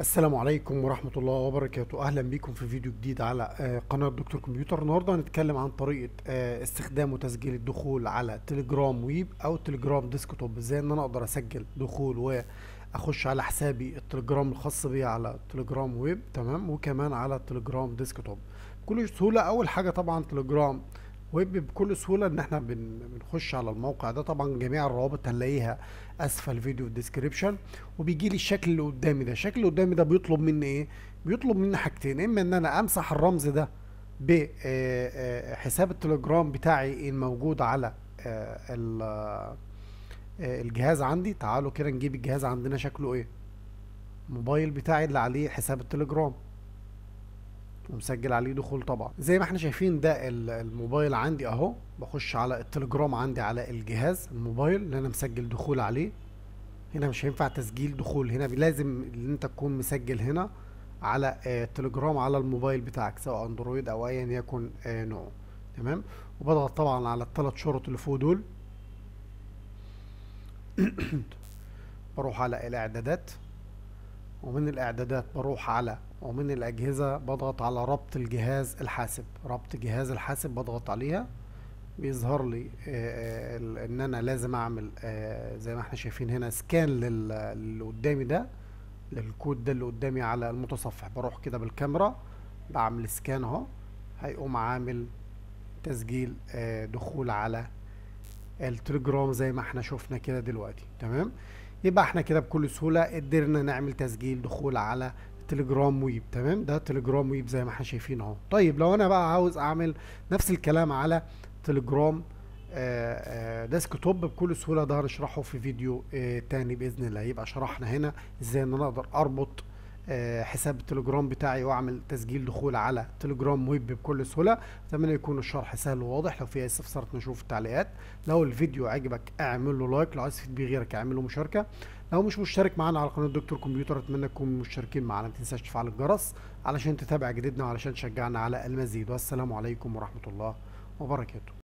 السلام عليكم ورحمة الله وبركاته أهلا بكم في فيديو جديد على آه، قناة دكتور كمبيوتر النهاردة هنتكلم عن طريقة آه، استخدام وتسجيل الدخول على تليجرام ويب أو تليجرام ديسكتوب إزاي إن أنا أقدر أسجل دخول وأخش على حسابي التليجرام الخاص بي على تليجرام ويب تمام وكمان على تليجرام ديسكتوب بكل سهولة أول حاجة طبعا تليجرام ويب بكل سهوله ان احنا بنخش على الموقع ده طبعا جميع الروابط هنلاقيها اسفل فيديو ديسكريبشن وبيجي لي الشكل اللي قدامي ده الشكل اللي قدامي ده بيطلب مني ايه بيطلب مني حاجتين اما ان انا امسح الرمز ده بحساب التليجرام بتاعي الموجود على الجهاز عندي تعالوا كده نجيب الجهاز عندنا شكله ايه الموبايل بتاعي اللي عليه حساب التليجرام ومسجل عليه دخول طبعا زي ما احنا شايفين ده الموبايل عندي اهو بخش على التليجرام عندي على الجهاز الموبايل اللي انا مسجل دخول عليه هنا مش هينفع تسجيل دخول هنا لازم ان انت تكون مسجل هنا على آه، التليجرام على الموبايل بتاعك سواء اندرويد او ايا يكن آه، نوعه تمام وبضغط طبعا على الثلاث شرط اللي فوق دول بروح على الاعدادات ومن الإعدادات بروح على ومن الأجهزة بضغط على ربط الجهاز الحاسب ربط جهاز الحاسب بضغط عليها بيظهر لي آه، آه، ان انا لازم اعمل آه، زي ما احنا شايفين هنا سكان للي قدامي ده للكود ده اللي قدامي على المتصفح بروح كده بالكاميرا بعمل سكان اهو هيقوم عامل تسجيل دخول على التليجرام زي ما احنا شفنا كده دلوقتي تمام يبقى احنا كده بكل سهوله قدرنا نعمل تسجيل دخول على تليجرام ويب تمام ده تليجرام ويب زي ما احنا شايفين اهو طيب لو انا بقى عاوز اعمل نفس الكلام على تليجرام آه، آه، ديسك توب بكل سهوله ده هنشرحه في فيديو آه، تاني باذن الله يبقى شرحنا هنا ازاي ان انا اقدر اربط آه، حساب التليجرام بتاعي واعمل تسجيل دخول على تليجرام ويب بكل سهوله اتمنى يكون الشرح سهل وواضح لو في اي استفسارات نشوف التعليقات لو الفيديو عجبك اعمل له لايك لو عايز تفيد بيه غيرك اعمل له مشاركه لو مش مشترك معانا على قناه دكتور كمبيوتر اتمنى تكونوا مشتركين معانا ما تنساش تفعل الجرس علشان تتابع جديدنا وعلشان تشجعنا على المزيد والسلام عليكم ورحمه الله وبركاته